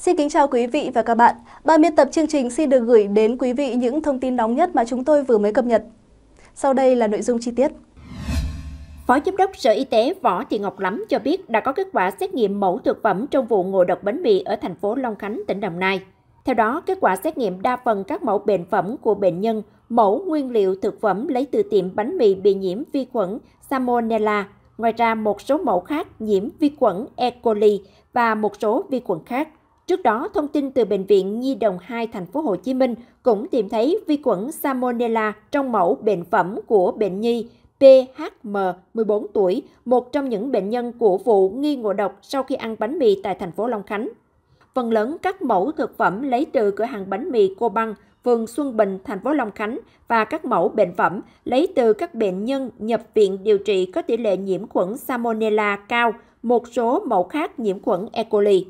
Xin kính chào quý vị và các bạn. Ban biên tập chương trình xin được gửi đến quý vị những thông tin nóng nhất mà chúng tôi vừa mới cập nhật. Sau đây là nội dung chi tiết. Phó Giám đốc Sở Y tế Võ Thị Ngọc Lắm cho biết đã có kết quả xét nghiệm mẫu thực phẩm trong vụ ngộ độc bánh mì ở thành phố Long Khánh, tỉnh Đồng Nai. Theo đó, kết quả xét nghiệm đa phần các mẫu bệnh phẩm của bệnh nhân, mẫu nguyên liệu thực phẩm lấy từ tiệm bánh mì bị nhiễm vi khuẩn Salmonella, ngoài ra một số mẫu khác nhiễm vi khuẩn E. coli và một số vi khuẩn khác. Trước đó, thông tin từ bệnh viện Nhi đồng 2 thành phố Hồ Chí Minh cũng tìm thấy vi khuẩn Salmonella trong mẫu bệnh phẩm của bệnh nhi PHM 14 tuổi, một trong những bệnh nhân của vụ nghi ngộ độc sau khi ăn bánh mì tại thành phố Long Khánh. Phần lớn các mẫu thực phẩm lấy từ cửa hàng bánh mì Cô Băng, phường Xuân Bình, thành phố Long Khánh và các mẫu bệnh phẩm lấy từ các bệnh nhân nhập viện điều trị có tỷ lệ nhiễm khuẩn Salmonella cao, một số mẫu khác nhiễm khuẩn E. coli.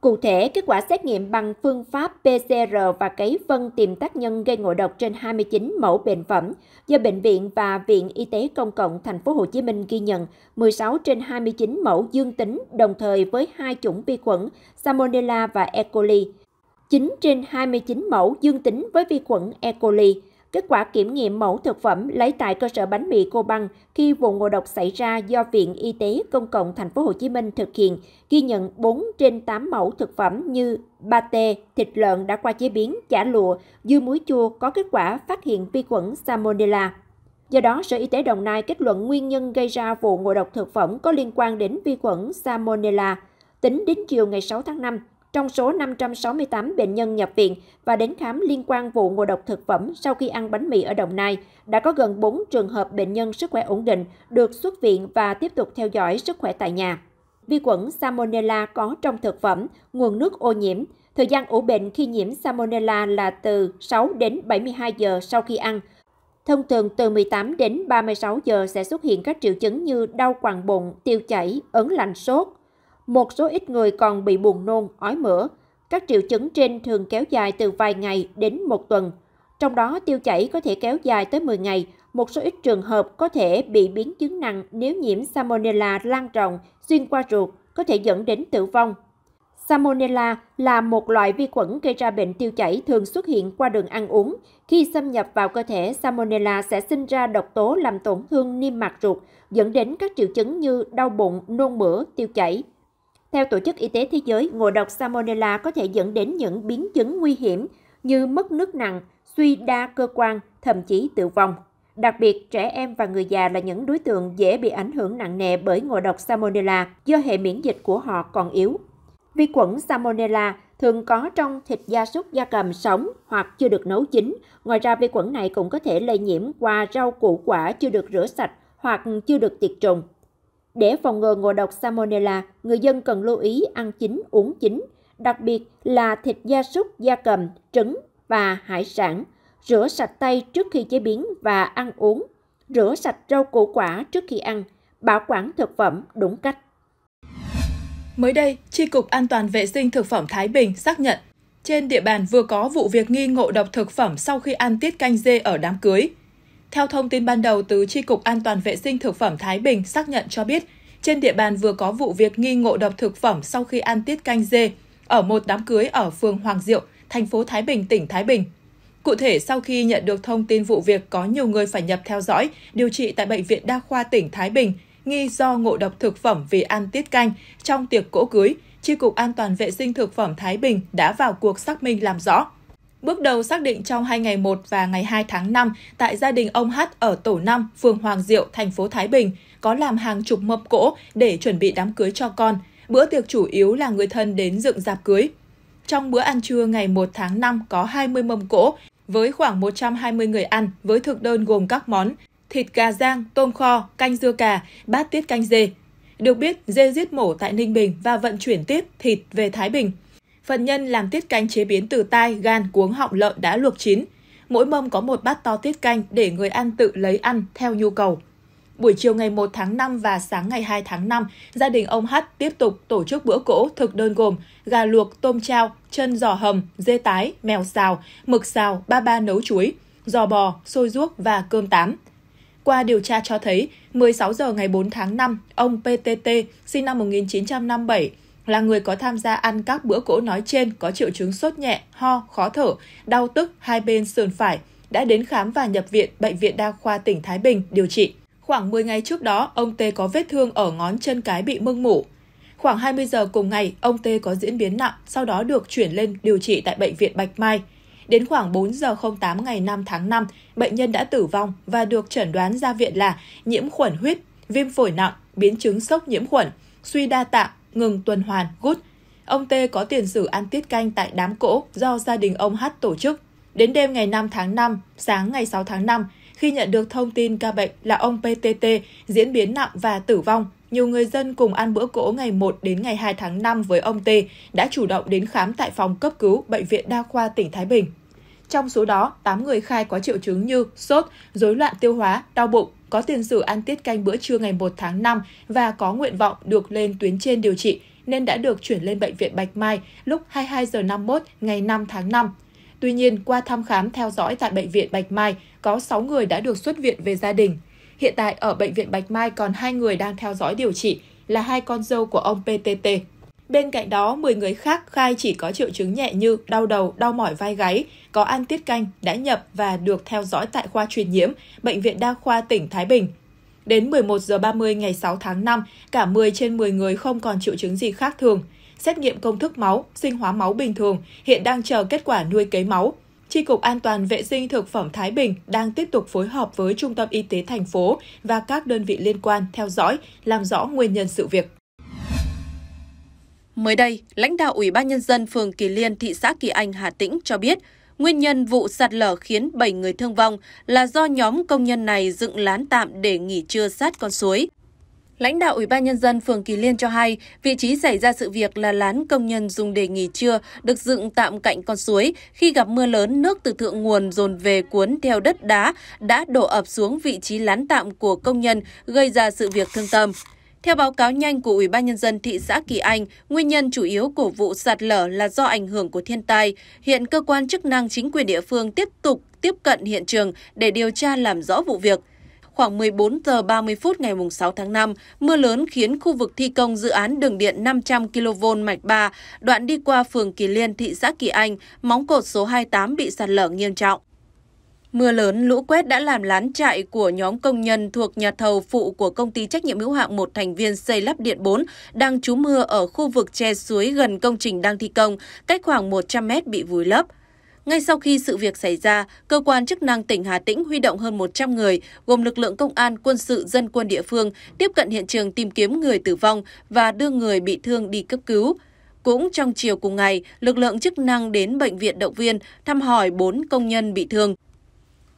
Cụ thể, kết quả xét nghiệm bằng phương pháp PCR và cấy phân tìm tác nhân gây ngộ độc trên 29 mẫu bệnh phẩm do bệnh viện và Viện Y tế công cộng thành phố Hồ Chí Minh ghi nhận 16 trên 29 mẫu dương tính đồng thời với hai chủng vi khuẩn Salmonella và E. coli. 9 trên 29 mẫu dương tính với vi khuẩn E. coli, Kết quả kiểm nghiệm mẫu thực phẩm lấy tại cơ sở bánh mì Cô Băng khi vụ ngộ độc xảy ra do Viện Y tế Công cộng Thành phố Hồ Chí Minh thực hiện ghi nhận 4 trên 8 mẫu thực phẩm như pate, thịt lợn đã qua chế biến, chả lụa, dưa muối chua có kết quả phát hiện vi khuẩn Salmonella. Do đó, Sở Y tế Đồng Nai kết luận nguyên nhân gây ra vụ ngộ độc thực phẩm có liên quan đến vi khuẩn Salmonella. Tính đến chiều ngày 6 tháng 5, trong số 568 bệnh nhân nhập viện và đến khám liên quan vụ ngộ độc thực phẩm sau khi ăn bánh mì ở Đồng Nai, đã có gần 4 trường hợp bệnh nhân sức khỏe ổn định được xuất viện và tiếp tục theo dõi sức khỏe tại nhà. Vi khuẩn Salmonella có trong thực phẩm, nguồn nước ô nhiễm. Thời gian ủ bệnh khi nhiễm Salmonella là từ 6 đến 72 giờ sau khi ăn. Thông thường từ 18 đến 36 giờ sẽ xuất hiện các triệu chứng như đau quằn bụng, tiêu chảy, ớn lạnh sốt, một số ít người còn bị buồn nôn, ói mửa. Các triệu chứng trên thường kéo dài từ vài ngày đến một tuần. Trong đó, tiêu chảy có thể kéo dài tới 10 ngày. Một số ít trường hợp có thể bị biến chứng nặng nếu nhiễm Salmonella lan rộng, xuyên qua ruột, có thể dẫn đến tử vong. Salmonella là một loại vi khuẩn gây ra bệnh tiêu chảy thường xuất hiện qua đường ăn uống. Khi xâm nhập vào cơ thể, Salmonella sẽ sinh ra độc tố làm tổn thương niêm mạc ruột, dẫn đến các triệu chứng như đau bụng, nôn mửa, tiêu chảy. Theo Tổ chức Y tế Thế giới, ngộ độc Salmonella có thể dẫn đến những biến chứng nguy hiểm như mất nước nặng, suy đa cơ quan, thậm chí tử vong. Đặc biệt, trẻ em và người già là những đối tượng dễ bị ảnh hưởng nặng nề bởi ngộ độc Salmonella do hệ miễn dịch của họ còn yếu. Vi khuẩn Salmonella thường có trong thịt gia súc gia cầm sống hoặc chưa được nấu chín. Ngoài ra, vi khuẩn này cũng có thể lây nhiễm qua rau củ quả chưa được rửa sạch hoặc chưa được tiệt trùng. Để phòng ngừa ngộ độc salmonella, người dân cần lưu ý ăn chín, uống chín, đặc biệt là thịt gia súc, gia cầm, trứng và hải sản. Rửa sạch tay trước khi chế biến và ăn uống. Rửa sạch rau củ quả trước khi ăn. Bảo quản thực phẩm đúng cách. Mới đây, Tri Cục An toàn Vệ sinh Thực phẩm Thái Bình xác nhận trên địa bàn vừa có vụ việc nghi ngộ độc thực phẩm sau khi ăn tiết canh dê ở đám cưới. Theo thông tin ban đầu từ Tri Cục An toàn Vệ sinh Thực phẩm Thái Bình xác nhận cho biết, trên địa bàn vừa có vụ việc nghi ngộ độc thực phẩm sau khi ăn tiết canh dê ở một đám cưới ở phường Hoàng Diệu, thành phố Thái Bình, tỉnh Thái Bình. Cụ thể, sau khi nhận được thông tin vụ việc có nhiều người phải nhập theo dõi, điều trị tại Bệnh viện Đa khoa tỉnh Thái Bình, nghi do ngộ độc thực phẩm vì ăn tiết canh trong tiệc cỗ cưới, Tri Cục An toàn Vệ sinh Thực phẩm Thái Bình đã vào cuộc xác minh làm rõ. Bước đầu xác định trong hai ngày 1 và ngày 2 tháng 5 tại gia đình ông Hát ở tổ 5, phường Hoàng Diệu, thành phố Thái Bình, có làm hàng chục mâm cỗ để chuẩn bị đám cưới cho con. Bữa tiệc chủ yếu là người thân đến dựng dạp cưới. Trong bữa ăn trưa ngày 1 tháng 5 có 20 mâm cỗ với khoảng 120 người ăn với thực đơn gồm các món thịt gà rang, tôm kho, canh dưa cà, bát tiết canh dê. Được biết, dê giết mổ tại Ninh Bình và vận chuyển tiếp thịt về Thái Bình – Phần nhân làm tiết canh chế biến từ tai, gan, cuống họng lợn đã luộc chín. Mỗi mâm có một bát to tiết canh để người ăn tự lấy ăn theo nhu cầu. Buổi chiều ngày 1 tháng 5 và sáng ngày 2 tháng 5, gia đình ông H tiếp tục tổ chức bữa cỗ thực đơn gồm gà luộc, tôm trao, chân giò hầm, dê tái, mèo xào, mực xào, ba ba nấu chuối, giò bò, xôi ruốc và cơm tám. Qua điều tra cho thấy, 16 giờ ngày 4 tháng 5, ông PTT, sinh năm 1957, là người có tham gia ăn các bữa cỗ nói trên có triệu chứng sốt nhẹ, ho, khó thở, đau tức hai bên sườn phải, đã đến khám và nhập viện Bệnh viện Đa khoa tỉnh Thái Bình điều trị. Khoảng 10 ngày trước đó, ông Tê có vết thương ở ngón chân cái bị mưng mủ. Khoảng 20 giờ cùng ngày, ông Tê có diễn biến nặng, sau đó được chuyển lên điều trị tại Bệnh viện Bạch Mai. Đến khoảng 4 giờ 08 ngày 5 tháng 5, bệnh nhân đã tử vong và được chẩn đoán ra viện là nhiễm khuẩn huyết, viêm phổi nặng, biến chứng sốc nhiễm khuẩn, suy đa tạng, ngừng tuần hoàn, gút. Ông T có tiền sử ăn tiết canh tại đám cỗ do gia đình ông H tổ chức. Đến đêm ngày 5 tháng 5, sáng ngày 6 tháng 5, khi nhận được thông tin ca bệnh là ông PTT diễn biến nặng và tử vong, nhiều người dân cùng ăn bữa cỗ ngày 1 đến ngày 2 tháng 5 với ông T đã chủ động đến khám tại phòng cấp cứu Bệnh viện Đa khoa tỉnh Thái Bình. Trong số đó, 8 người khai có triệu chứng như sốt, rối loạn tiêu hóa, đau bụng, có tiền sử ăn tiết canh bữa trưa ngày 1 tháng 5 và có nguyện vọng được lên tuyến trên điều trị nên đã được chuyển lên Bệnh viện Bạch Mai lúc 22 giờ 51 ngày 5 tháng 5. Tuy nhiên, qua thăm khám theo dõi tại Bệnh viện Bạch Mai, có 6 người đã được xuất viện về gia đình. Hiện tại ở Bệnh viện Bạch Mai còn hai người đang theo dõi điều trị là hai con dâu của ông PTT. Bên cạnh đó, 10 người khác khai chỉ có triệu chứng nhẹ như đau đầu, đau mỏi vai gáy, có ăn tiết canh, đã nhập và được theo dõi tại khoa truyền nhiễm, Bệnh viện Đa khoa tỉnh Thái Bình. Đến 11 giờ 30 ngày 6 tháng 5, cả 10 trên 10 người không còn triệu chứng gì khác thường. Xét nghiệm công thức máu, sinh hóa máu bình thường, hiện đang chờ kết quả nuôi cấy máu. Tri Cục An toàn Vệ sinh Thực phẩm Thái Bình đang tiếp tục phối hợp với Trung tâm Y tế thành phố và các đơn vị liên quan theo dõi, làm rõ nguyên nhân sự việc. Mới đây, lãnh đạo Ủy ban Nhân dân phường Kỳ Liên, thị xã Kỳ Anh, Hà Tĩnh cho biết, nguyên nhân vụ sạt lở khiến 7 người thương vong là do nhóm công nhân này dựng lán tạm để nghỉ trưa sát con suối. Lãnh đạo Ủy ban Nhân dân phường Kỳ Liên cho hay, vị trí xảy ra sự việc là lán công nhân dùng để nghỉ trưa, được dựng tạm cạnh con suối. Khi gặp mưa lớn, nước từ thượng nguồn dồn về cuốn theo đất đá đã đổ ập xuống vị trí lán tạm của công nhân, gây ra sự việc thương tâm. Theo báo cáo nhanh của Ủy ban nhân dân thị xã Kỳ Anh, nguyên nhân chủ yếu của vụ sạt lở là do ảnh hưởng của thiên tai. Hiện cơ quan chức năng chính quyền địa phương tiếp tục tiếp cận hiện trường để điều tra làm rõ vụ việc. Khoảng 14 giờ 30 phút ngày 6 tháng 5, mưa lớn khiến khu vực thi công dự án đường điện 500 kV mạch 3, đoạn đi qua phường Kỳ Liên, thị xã Kỳ Anh, móng cột số 28 bị sạt lở nghiêm trọng. Mưa lớn, lũ quét đã làm lán trại của nhóm công nhân thuộc nhà thầu phụ của công ty trách nhiệm hữu hạn một thành viên xây lắp điện 4 đang trú mưa ở khu vực che suối gần công trình đang thi công, cách khoảng 100 mét bị vùi lấp. Ngay sau khi sự việc xảy ra, cơ quan chức năng tỉnh Hà Tĩnh huy động hơn 100 người, gồm lực lượng công an, quân sự, dân quân địa phương, tiếp cận hiện trường tìm kiếm người tử vong và đưa người bị thương đi cấp cứu. Cũng trong chiều cùng ngày, lực lượng chức năng đến bệnh viện động viên thăm hỏi 4 công nhân bị thương.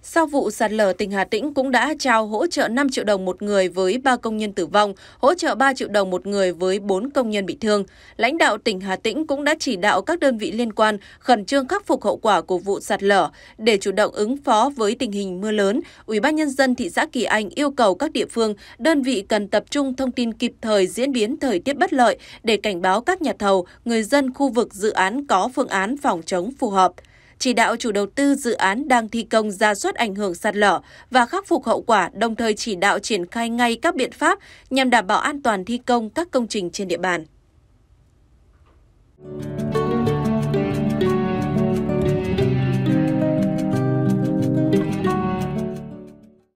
Sau vụ sạt lở, tỉnh Hà Tĩnh cũng đã trao hỗ trợ 5 triệu đồng một người với 3 công nhân tử vong, hỗ trợ 3 triệu đồng một người với 4 công nhân bị thương. Lãnh đạo tỉnh Hà Tĩnh cũng đã chỉ đạo các đơn vị liên quan khẩn trương khắc phục hậu quả của vụ sạt lở để chủ động ứng phó với tình hình mưa lớn. Ủy ban nhân dân thị xã Kỳ Anh yêu cầu các địa phương, đơn vị cần tập trung thông tin kịp thời diễn biến thời tiết bất lợi để cảnh báo các nhà thầu, người dân khu vực dự án có phương án phòng chống phù hợp chỉ đạo chủ đầu tư dự án đang thi công ra soát ảnh hưởng sạt lở và khắc phục hậu quả, đồng thời chỉ đạo triển khai ngay các biện pháp nhằm đảm bảo an toàn thi công các công trình trên địa bàn.